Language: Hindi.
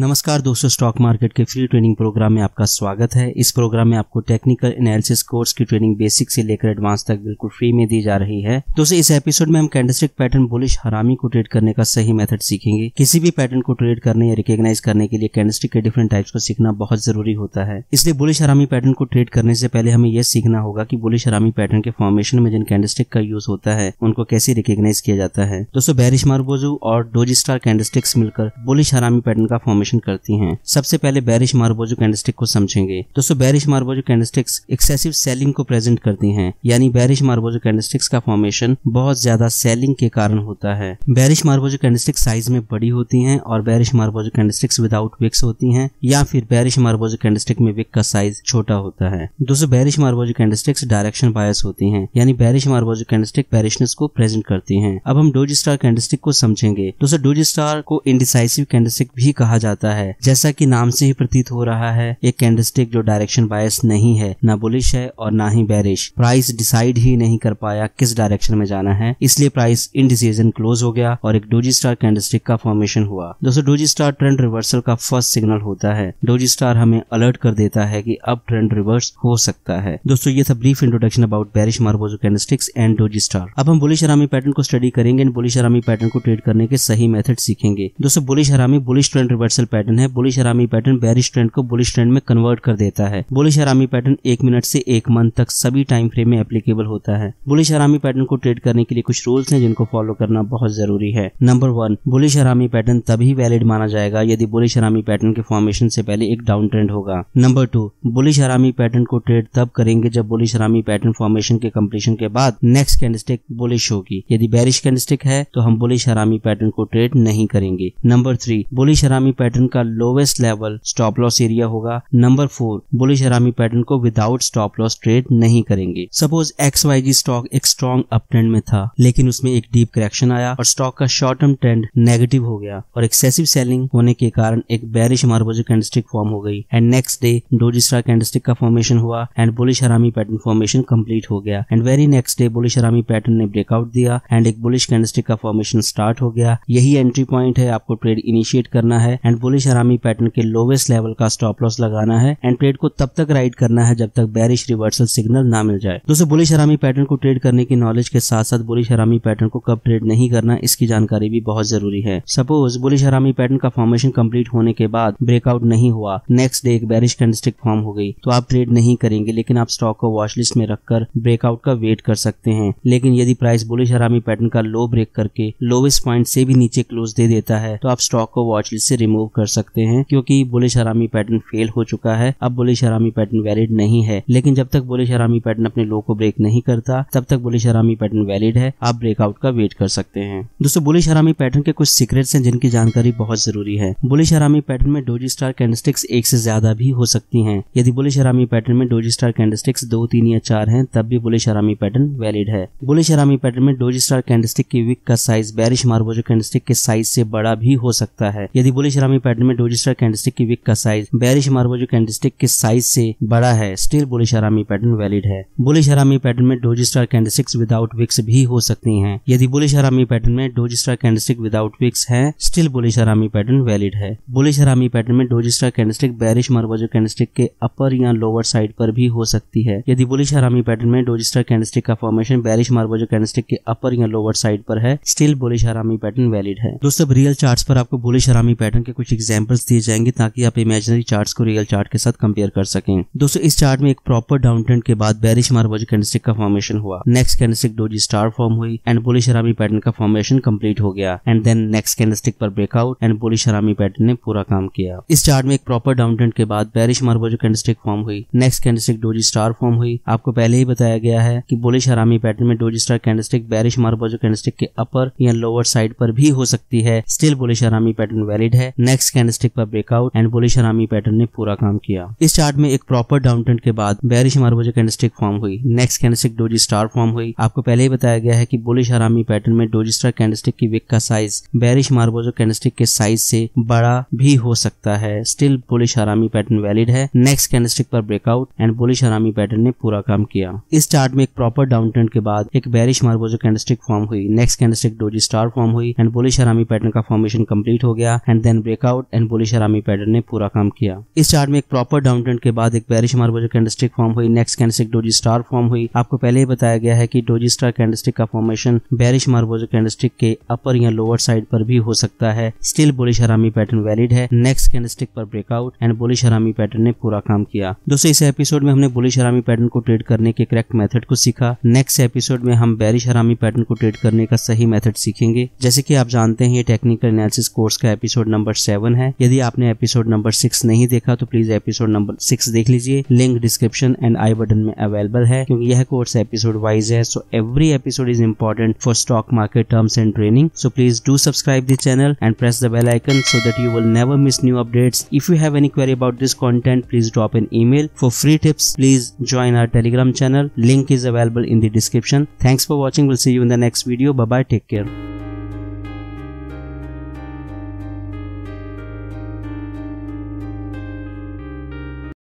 नमस्कार दोस्तों स्टॉक मार्केट के फ्री ट्रेनिंग प्रोग्राम में आपका स्वागत है इस प्रोग्राम में आपको टेक्निकल एनालिसिस कोर्स की ट्रेनिंग बेसिक से लेकर एडवांस तक बिल्कुल फ्री में दी जा रही है दोस्तों इस एपिसोड में हम कैंडलस्टिक पैटर्न बुलिश हरामी को ट्रेड करने का सही मेथड सीखेंगे किसी भी पैटर्न को ट्रेड करने या रिकॉग्नाइज करने के लिए कैंडलस्टिक के डिफरेंट टाइप्स को सीखना बहुत जरूरी होता है इसलिए बुलिश हरामी पैटर्न को ट्रेड करने से पहले हमें यह सीखना होगा की बुलिश हरामी पैटर्न के फॉर्मेशन में जिन कैंडलस्टिक का यूज होता है उनको कैसे रिकॉग्नाइज किया जाता है दोस्तों बैरिश मारबोजू और स्टार कैंडलस्टिक्स मिलकर बुलिश हरामी पैटर्न का फॉर्मेशन रोशन करती हैं सबसे पहले बैरिश मार्बोजो कैंडस्टिक को समझेंगे दोस्तों bearish marubozu candlesticks excessive selling को प्रेजेंट करती हैं यानी बैरिश मार्बोजो कैंडस्टिक्स का फॉर्मेशन बहुत ज्यादा सेलिंग के कारण होता है बैरिश मार्बोजो कैंडस्टिक्स साइज में बड़ी होती है और बैरिश मार्बोजो कैंडस्टिक्स विदाउट विक्स होती है या फिर बैरिश मार्बोजो कैंडस्टिक में विक का साइज छोटा होता है दोस्तों बैरिश मार्बोजो कैंडस्टिक्स डायरेक्शन बायस होती है यानी बैरिश मार्बोजो कैंडस्टिक बैरिशनेस को प्रेजेंट करती है अब हम डोज स्टार कैंडस्टिक को समझेंगे दोस्तों डोज स्टार को इंडिसाइसिव कैंडस्टिक भी कहा जाता जाता है जैसा कि नाम से ही प्रतीत हो रहा है एक कैंडलस्टिक जो डायरेक्शन बायस नहीं है ना बुलिश है और ना ही बैरिश प्राइस डिसाइड ही नहीं कर पाया किस डायरेक्शन में जाना है इसलिए प्राइस इन डिसीजन क्लोज हो गया और एक डोजी स्टार कैंडलस्टिक का फॉर्मेशन हुआ दोस्तों डोजी स्टार ट्रेंड रिवर्सल का फर्स्ट सिग्नल होता है डोजी स्टार हमें अलर्ट कर देता है की अब ट्रेंड रिवर्स हो सकता है दोस्तों ये था brief introduction about bearish marubozu candlesticks and doji star अब हम बुलिश हरामी पैटर्न को स्टडी करेंगे बुलिश हरामी पैटर्न को ट्रेड करने के सही मेथड सीखेंगे दोस्तों bullish harami bullish trend reversal reversal pattern है bullish harami pattern bearish trend को बुलिश ट्रेंड में कन्वर्ट कर देता है बुलिश हरामी पैटर्न एक मिनट से एक मंथ तक सभी टाइम फ्रेम में एप्लीकेबल होता है बुलिश हरामी पैटर्न को ट्रेड करने के लिए कुछ रूल्स हैं जिनको फॉलो करना बहुत जरूरी है number one bullish harami pattern तभी वैलिड माना जाएगा यदि बुलिश हरामी पैटर्न के फॉर्मेशन से पहले एक डाउन ट्रेंड होगा number two bullish harami pattern को ट्रेड तब करेंगे जब बुलिश हरामी पैटर्न फॉर्मेशन के कम्प्लीशन के बाद नेक्स्ट कैंडस्टिक बुलिश होगी यदि बैरिश कैंडस्टिक है तो हम बुलिश हरामी पैटर्न को ट्रेड नहीं करेंगे number three bullish harami pattern pattern का lowest level stop loss area होगा number four bullish harami pattern को विदाउट स्टॉप लॉस ट्रेड नहीं करेंगे suppose X Y Z stock एक स्ट्रॉन्ग अप ट्रेंड में था लेकिन उसमें एक डीप करेक्शन आया और स्टॉक का शॉर्ट टर्म ट्रेंड नेगेटिव हो गया और एक्सेसिव सेलिंग होने के कारण एक बैरिश मार्बोजो कैंडस्टिक फॉर्म हो गई and next day doji star candlestick का फॉर्मेशन हुआ and bullish harami pattern formation complete हो गया and very next day bullish harami pattern ने ब्रेकआउट दिया एंड एक बुलिश कैंडस्टिक का फॉर्मेशन स्टार्ट हो गया यही एंट्री पॉइंट है आपको ट्रेड इनिशिएट करना है and and bullish harami pattern के लोवेस्ट लेवल का स्टॉप लॉस लगाना है एंड ट्रेड को तब तक राइड करना है जब तक बैरिश रिवर्सल सिग्नल ना मिल जाए दोस्तों बुलिश हरामी पैटर्न को ट्रेड करने की नॉलेज के साथ साथ बुलिश हरामी पैटर्न को कब ट्रेड नहीं करना इसकी जानकारी भी बहुत जरूरी है सपोज बुलिश हरामी पैटर्न का फॉर्मेशन कम्प्लीट होने के बाद ब्रेकआउट नहीं हुआ नेक्स्ट डे एक बैरिश कैंडस्टिक फॉर्म हो गई तो आप ट्रेड नहीं करेंगे लेकिन आप स्टॉक को वॉच लिस्ट में रखकर ब्रेकआउट का वेट कर सकते हैं लेकिन यदि प्राइस बुलिश हरामी पैटर्न का लो ब्रेक करके लोवेस्ट पॉइंट से भी नीचे क्लोज दे देता है तो आप स्टॉक को वॉच लिस्ट से रिमूव कर सकते हैं क्योंकि बुलिश हरामी पैटर्न फेल हो चुका है अब बुलिश हरामी पैटर्न वैलिड नहीं है लेकिन जब तक बुलिश हरामी पैटर्न अपने लो को ब्रेक नहीं करता तब तक बुलिश हरामी पैटर्न वैलिड है आप ब्रेकआउट का वेट कर सकते हैं दोस्तों बुलिश हरामी पैटर्न के कुछ सीक्रेट्स हैं जिनकी जानकारी बहुत जरूरी है बुलिश हरामी पैटर्न में डोजी स्टार कैंडस्टिक्स एक से ज्यादा भी हो सकती है यदि बुलिश हरामी पैटर्न में डोजी स्टार कैंडस्टिक्स दो तीन या चार है तब भी बुलिश हरामी पैटर्न वैलिड है बुलिश हरामी पैटर्न में डोजी स्टार कैंडस्टिक की विक का साइज बैरिश मार्बोजो कैंडस्टिक के साइज से बड़ा भी हो सकता है यदि बुलिश हरामी में पैटर्न में डोजिस्टर कैंडस्टिक की विक का size bearish marubozu candlestick के साइज से बड़ा है still bullish harami pattern valid है बुलिश आरामी पैटर्न में डोजिस्टर कैंडस्टिक्स विदाउट विक्स भी हो सकती है यदि बुलिश आरामी पैटर्न में डोजिस्टर कैंडस्टिक विदाउट विक्स है still bullish harami pattern valid है बुलिश आरामी पैटर्न में doji star candlestick bearish marubozu candlestick के अपर या लोअर साइड पर भी हो सकती है यदि बुलिश आरामी पैटर्न में डोजिस्टर कैंडस्टिक का formation bearish marubozu candlestick के अपर या लोअर साइड पर है still bullish harami pattern valid है दोस्तों रियल चार्ट्स पर आपको बुलिश आरामी पैटर्न के कुछ कुछ एग्जाम्पल्स दिए जाएंगे ताकि आप इमेजनरी चार्ट को रियल चार्ट के साथ कंपेयर कर सकें दोस्तों इस चार्ट में एक प्रॉपर डाउन ट्रेंड के बाद बैरिश मार्बोज कैंडस्टिक का फॉर्मेशन हुआ next candlestick doji star form हुई एंड बोली शरामी पैटर्न का फॉर्मेशन कम्प्लीट हो गया एंड देन नेक्स्ट कैंडस्टिक पर breakout and bullish harami pattern ने पूरा काम किया इस चार्ट में एक प्रॉपर डाउन ट्रेंड के बाद बैरिश मार्बोज कैंडस्टिक फॉर्म हुई next candlestick doji star form हुई आपको पहले ही बताया गया है की बोली शराबी पैटर्न में doji star candlestick bearish marubozu candlestick के अपर या लोअर साइड पर भी हो सकती है स्टिल बोले शराबी पैटर्न वैलिड है नेक्स्ट नेक्स्ट कैंडस्टिक पर breakout and bullish harami pattern ने पूरा काम किया इस चार्ट में एक प्रॉपर डाउन ट्रेंड के बाद बैरिश मारबोजा कैंडस्टिक फॉर्म हुई next candlestick doji star form हुई आपको पहले ही बताया गया है कि बुलिश हरामी पैटर्न में डोजी स्टार कैंडस्टिक की विक का साइज बैरिश मार्बोजो कैंडस्टिक के साइज से बड़ा भी हो सकता है still bullish harami pattern valid है नेक्स्ट कैंडस्टिक पर breakout and bullish harami pattern ने पूरा काम किया इस चार्ट में एक प्रॉपर डाउन ट्रेंड के बाद एक बैरिश मार्बोजो कैंडस्टिक फॉर्म हुई next candlestick doji star form हुई एंड बुलिश हरामी पैटर्न का फॉर्मेशन कम्प्लीट हो गया and then breakout breakout and bullish harami pattern ने पूरा काम किया इस चार्ट में एक प्रॉपर डाउन ट्रेंड के बाद एक बैरिश मार्बल कैंडस्टिक फॉर्म हुई next candlestick doji star form हुई आपको पहले ही बताया गया है की डोजी स्टार कैंडस्टिक का फॉर्मेशन बैरिश मार्बोजो कैंडस्टिक के अपर या लोअर साइड पर भी हो सकता है still bullish harami pattern valid है नेक्स्ट कैंडस्टिक पर breakout and bullish harami pattern ने पूरा काम किया दोस्तों इस एपिसोड में हमने बुलिश आरामी पैटर्न को ट्रेड करने के करेक्ट मेथड को सीखा नेक्स्ट एपिसोड में हम बैरिश हरामी पैटर्न को ट्रेड करने का सही मेथड सीखेंगे जैसे कि आप जानते हैं ये टेक्निकल एनालिसिस कोर्स का एपिसोड नंबर सेवन है यदि आपने एपिसोड नंबर सिक्स नहीं देखा तो प्लीज एपिसोड नंबर सिक्स देख लीजिए link description and I button में अवेलेबल है क्योंकि यह कोर्स एपिसोड वाइज है so every episode is important for stock market terms and training so please do subscribe this channel and press the bell icon so that you will never miss new updates if you have any query about this content please drop an e mail for free tips please join our Telegram channel link is available in the description thanks for watching will see you in the next video bye bye take care